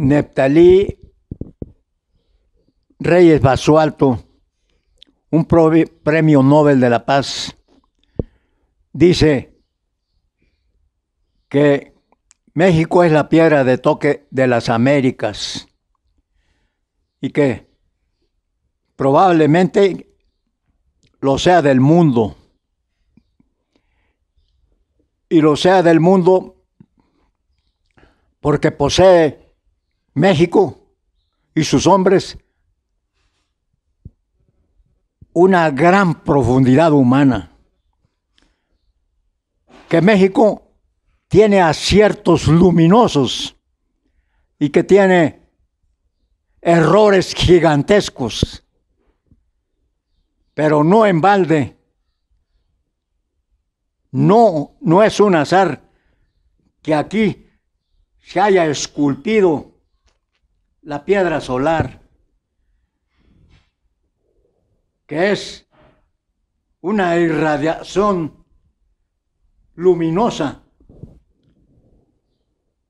Neptalí Reyes Basualto, un premio Nobel de la Paz, dice que México es la piedra de toque de las Américas y que probablemente lo sea del mundo. Y lo sea del mundo porque posee México y sus hombres una gran profundidad humana, que México tiene aciertos luminosos y que tiene errores gigantescos, pero no en balde. No, no es un azar que aquí se haya esculpido la piedra solar, que es una irradiación luminosa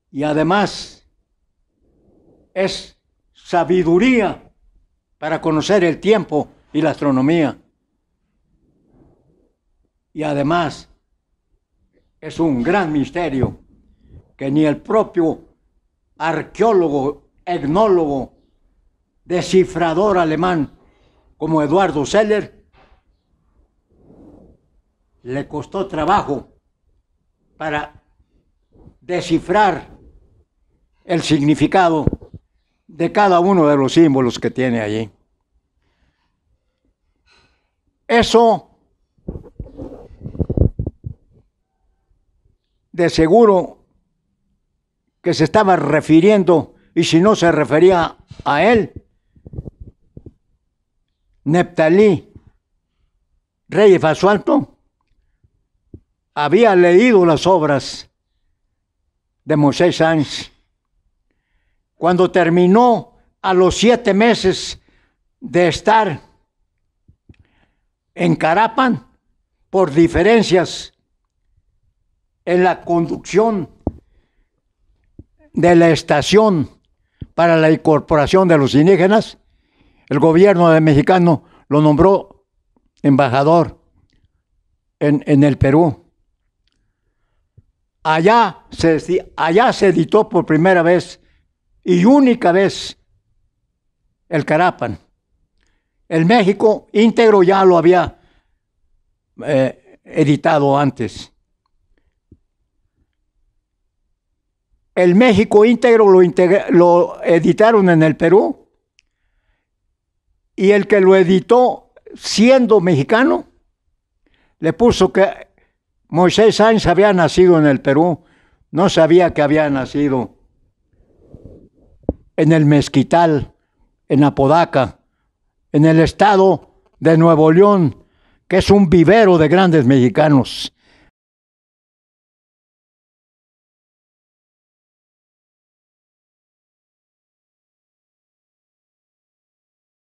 y además es sabiduría para conocer el tiempo y la astronomía. Y además es un gran misterio que ni el propio arqueólogo etnólogo, descifrador alemán como Eduardo Seller, le costó trabajo para descifrar el significado de cada uno de los símbolos que tiene allí. Eso de seguro que se estaba refiriendo y si no se refería a él, Neptalí, rey de Fasualto, había leído las obras de Moisés Sáenz. Cuando terminó a los siete meses de estar en Carapan, por diferencias en la conducción de la estación para la incorporación de los indígenas, el gobierno mexicano lo nombró embajador en, el Perú. Allá se, allá se editó por primera vez y única vez el Carapan. El México íntegro ya lo había eh, editado antes. el México íntegro lo, lo editaron en el Perú y el que lo editó siendo mexicano le puso que Moisés Sáenz había nacido en el Perú, no sabía que había nacido en el Mezquital, en Apodaca, en el estado de Nuevo León, que es un vivero de grandes mexicanos.